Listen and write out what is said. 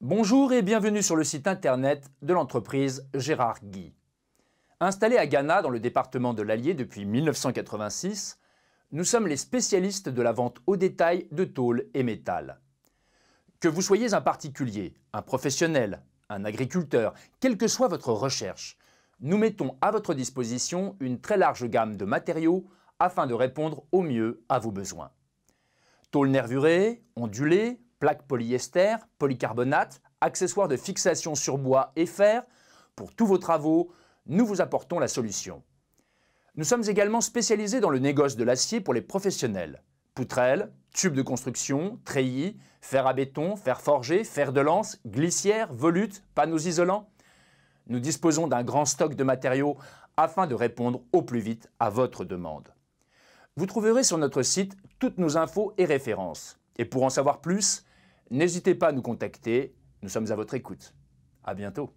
Bonjour et bienvenue sur le site internet de l'entreprise Gérard Guy. Installé à Ghana, dans le département de l'Allier depuis 1986, nous sommes les spécialistes de la vente au détail de tôles et métal. Que vous soyez un particulier, un professionnel, un agriculteur, quelle que soit votre recherche, nous mettons à votre disposition une très large gamme de matériaux afin de répondre au mieux à vos besoins. Tôle nervurée, ondulée, plaques polyester, polycarbonate, accessoires de fixation sur bois et fer. Pour tous vos travaux, nous vous apportons la solution. Nous sommes également spécialisés dans le négoce de l'acier pour les professionnels. Poutrelles, tubes de construction, treillis, fer à béton, fer forgé, fer de lance, glissières, volutes, panneaux isolants. Nous disposons d'un grand stock de matériaux afin de répondre au plus vite à votre demande. Vous trouverez sur notre site toutes nos infos et références. Et pour en savoir plus, n'hésitez pas à nous contacter, nous sommes à votre écoute. À bientôt.